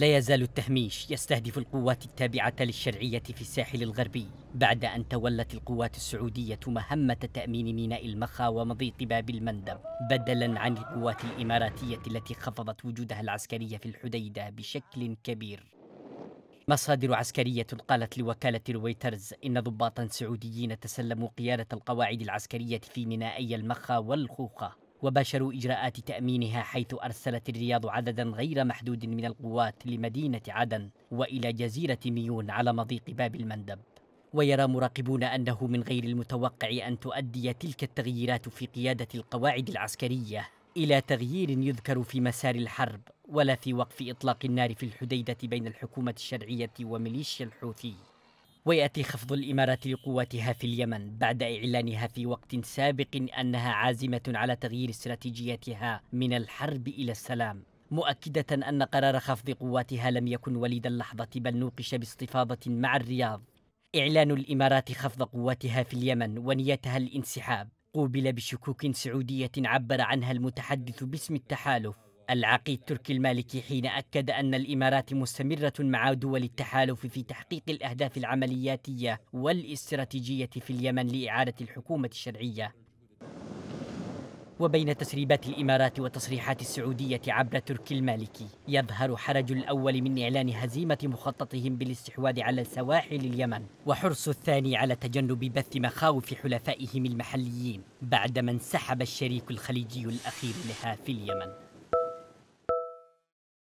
لا يزال التهميش يستهدف القوات التابعة للشرعية في الساحل الغربي بعد أن تولت القوات السعودية مهمة تأمين ميناء المخا ومضيق باب المندب بدلا عن القوات الإماراتية التي خفضت وجودها العسكري في الحديدة بشكل كبير مصادر عسكرية قالت لوكالة رويترز إن ضباطا سعوديين تسلموا قيادة القواعد العسكرية في مينائي المخا والخوخة وباشروا إجراءات تأمينها حيث أرسلت الرياض عددا غير محدود من القوات لمدينة عدن وإلى جزيرة ميون على مضيق باب المندب ويرى مراقبون أنه من غير المتوقع أن تؤدي تلك التغييرات في قيادة القواعد العسكرية إلى تغيير يذكر في مسار الحرب ولا في وقف إطلاق النار في الحديدة بين الحكومة الشرعية وميليشيا الحوثي ويأتي خفض الإمارات لقواتها في اليمن بعد إعلانها في وقت سابق أنها عازمة على تغيير استراتيجيتها من الحرب إلى السلام مؤكدة أن قرار خفض قواتها لم يكن وليد اللحظة بل نوقش باستفاضة مع الرياض إعلان الإمارات خفض قواتها في اليمن ونيتها الانسحاب قوبل بشكوك سعودية عبر عنها المتحدث باسم التحالف العقيد تركي المالكي حين أكد أن الإمارات مستمرة مع دول التحالف في تحقيق الأهداف العملياتية والاستراتيجية في اليمن لإعادة الحكومة الشرعية وبين تسريبات الإمارات وتصريحات السعودية عبر تركي المالكي يظهر حرج الأول من إعلان هزيمة مخططهم بالاستحواذ على سواحل اليمن وحرص الثاني على تجنب بث مخاوف حلفائهم المحليين بعدما انسحب الشريك الخليجي الأخير لها في اليمن